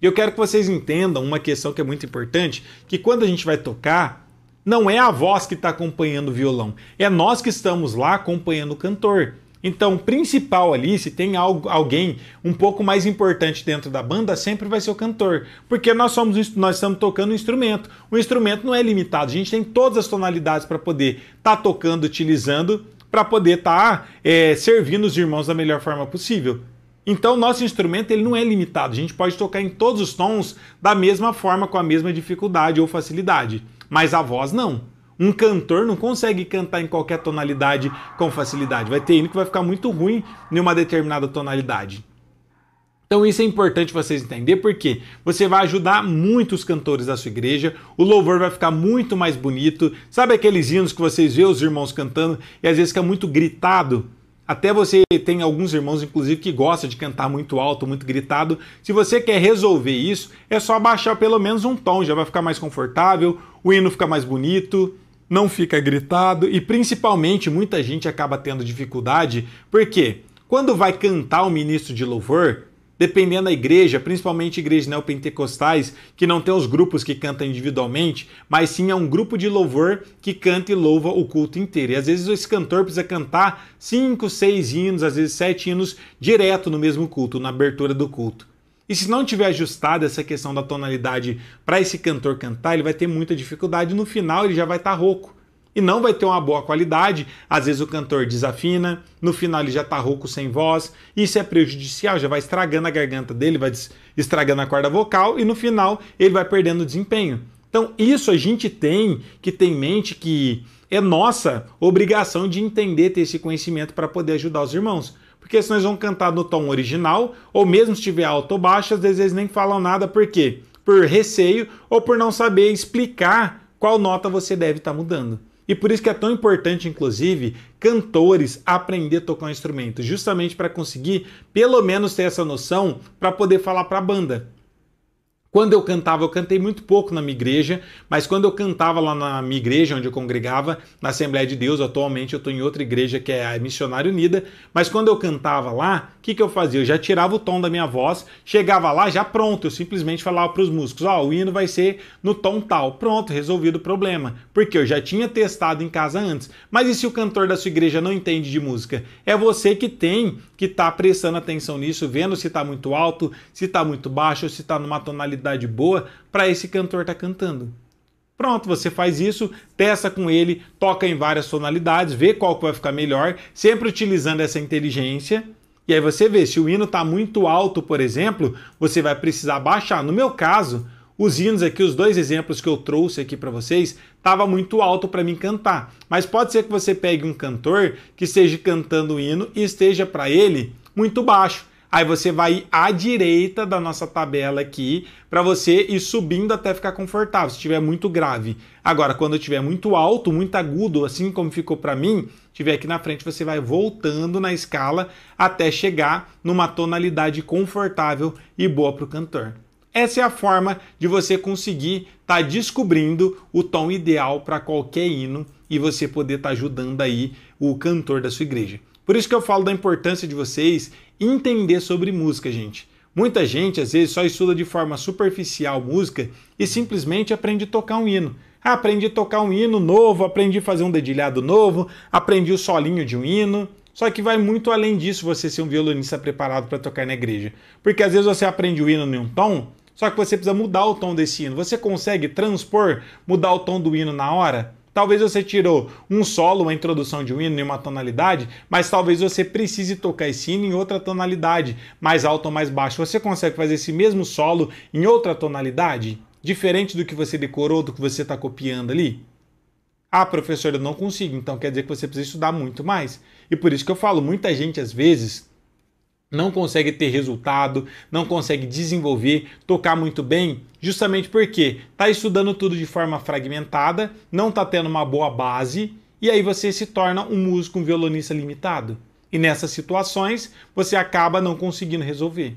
E eu quero que vocês entendam uma questão que é muito importante, que quando a gente vai tocar, não é a voz que está acompanhando o violão, é nós que estamos lá acompanhando o cantor. Então, o principal ali, se tem algo, alguém um pouco mais importante dentro da banda, sempre vai ser o cantor, porque nós somos nós estamos tocando um instrumento. O instrumento não é limitado, a gente tem todas as tonalidades para poder estar tá tocando, utilizando, para poder estar tá, é, servindo os irmãos da melhor forma possível. Então, nosso instrumento ele não é limitado. A gente pode tocar em todos os tons da mesma forma, com a mesma dificuldade ou facilidade. Mas a voz não. Um cantor não consegue cantar em qualquer tonalidade com facilidade. Vai ter hino que vai ficar muito ruim em uma determinada tonalidade. Então isso é importante vocês entender porque você vai ajudar muitos cantores da sua igreja, o louvor vai ficar muito mais bonito. Sabe aqueles hinos que vocês vê os irmãos cantando e às vezes fica muito gritado? Até você tem alguns irmãos, inclusive, que gostam de cantar muito alto, muito gritado. Se você quer resolver isso, é só baixar pelo menos um tom, já vai ficar mais confortável, o hino fica mais bonito, não fica gritado e principalmente muita gente acaba tendo dificuldade, porque quando vai cantar o ministro de louvor, dependendo da igreja, principalmente igrejas neopentecostais, que não tem os grupos que cantam individualmente, mas sim é um grupo de louvor que canta e louva o culto inteiro. E às vezes esse cantor precisa cantar cinco, seis hinos, às vezes sete hinos direto no mesmo culto, na abertura do culto. E se não tiver ajustada essa questão da tonalidade para esse cantor cantar, ele vai ter muita dificuldade. No final ele já vai estar tá rouco e não vai ter uma boa qualidade. Às vezes o cantor desafina, no final ele já tá rouco sem voz, isso é prejudicial, já vai estragando a garganta dele, vai estragando a corda vocal e no final ele vai perdendo desempenho. Então, isso a gente tem que ter em mente que é nossa obrigação de entender, ter esse conhecimento para poder ajudar os irmãos. Porque se nós vamos cantar no tom original, ou mesmo se tiver alto ou baixo, às vezes eles nem falam nada, por quê? Por receio ou por não saber explicar qual nota você deve estar tá mudando. E por isso que é tão importante, inclusive, cantores aprender a tocar um instrumento, justamente para conseguir pelo menos ter essa noção para poder falar para a banda. Quando eu cantava, eu cantei muito pouco na minha igreja, mas quando eu cantava lá na minha igreja, onde eu congregava, na Assembleia de Deus, atualmente eu estou em outra igreja que é a Missionária Unida, mas quando eu cantava lá, o que, que eu fazia? Eu já tirava o tom da minha voz, chegava lá já pronto, eu simplesmente falava para os músicos: ó, oh, o hino vai ser no tom tal, pronto, resolvido o problema, porque eu já tinha testado em casa antes. Mas e se o cantor da sua igreja não entende de música? É você que tem que estar tá prestando atenção nisso, vendo se está muito alto, se está muito baixo, se está numa tonalidade quantidade boa para esse cantor estar tá cantando. Pronto, você faz isso, testa com ele, toca em várias tonalidades, vê qual que vai ficar melhor, sempre utilizando essa inteligência. E aí você vê, se o hino está muito alto, por exemplo, você vai precisar baixar. No meu caso, os hinos aqui, os dois exemplos que eu trouxe aqui para vocês, estava muito alto para mim cantar. Mas pode ser que você pegue um cantor que esteja cantando o hino e esteja para ele muito baixo. Aí você vai à direita da nossa tabela aqui para você ir subindo até ficar confortável, se estiver muito grave. Agora, quando estiver muito alto, muito agudo, assim como ficou para mim, estiver aqui na frente, você vai voltando na escala até chegar numa tonalidade confortável e boa para o cantor. Essa é a forma de você conseguir estar tá descobrindo o tom ideal para qualquer hino e você poder estar tá ajudando aí o cantor da sua igreja. Por isso que eu falo da importância de vocês entender sobre música, gente. Muita gente às vezes só estuda de forma superficial música e simplesmente aprende a tocar um hino. Ah, aprendi a tocar um hino novo, aprendi a fazer um dedilhado novo, aprendi o solinho de um hino. Só que vai muito além disso você ser um violinista preparado para tocar na igreja. Porque às vezes você aprende o hino em um tom, só que você precisa mudar o tom desse hino. Você consegue transpor, mudar o tom do hino na hora? Talvez você tirou um solo, uma introdução de um hino em uma tonalidade, mas talvez você precise tocar esse hino em outra tonalidade, mais alto ou mais baixo. Você consegue fazer esse mesmo solo em outra tonalidade? Diferente do que você decorou, do que você está copiando ali? Ah, professor, eu não consigo. Então quer dizer que você precisa estudar muito mais. E por isso que eu falo, muita gente às vezes não consegue ter resultado, não consegue desenvolver, tocar muito bem, justamente porque está estudando tudo de forma fragmentada, não está tendo uma boa base, e aí você se torna um músico, um violonista limitado. E nessas situações, você acaba não conseguindo resolver.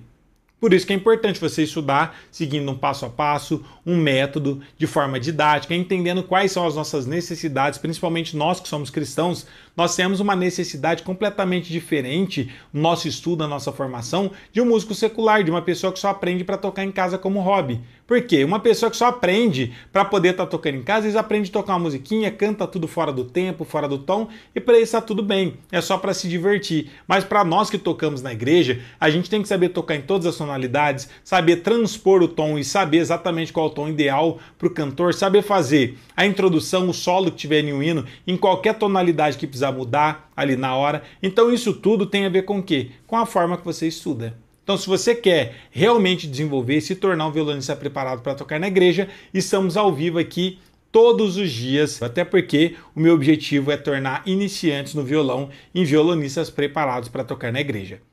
Por isso que é importante você estudar seguindo um passo a passo, um método, de forma didática, entendendo quais são as nossas necessidades, principalmente nós que somos cristãos, nós temos uma necessidade completamente diferente no nosso estudo, na nossa formação, de um músico secular, de uma pessoa que só aprende para tocar em casa como hobby. Por quê? Uma pessoa que só aprende para poder estar tá tocando em casa, eles aprendem a tocar uma musiquinha, canta tudo fora do tempo, fora do tom, e para eles está tudo bem, é só para se divertir. Mas para nós que tocamos na igreja, a gente tem que saber tocar em todas as tonalidades, saber transpor o tom e saber exatamente qual é o tom ideal para o cantor, saber fazer a introdução, o solo que tiver em um hino, em qualquer tonalidade que precisar mudar ali na hora. Então isso tudo tem a ver com o quê? Com a forma que você estuda. Então, se você quer realmente desenvolver e se tornar um violonista preparado para tocar na igreja, estamos ao vivo aqui todos os dias, até porque o meu objetivo é tornar iniciantes no violão em violonistas preparados para tocar na igreja.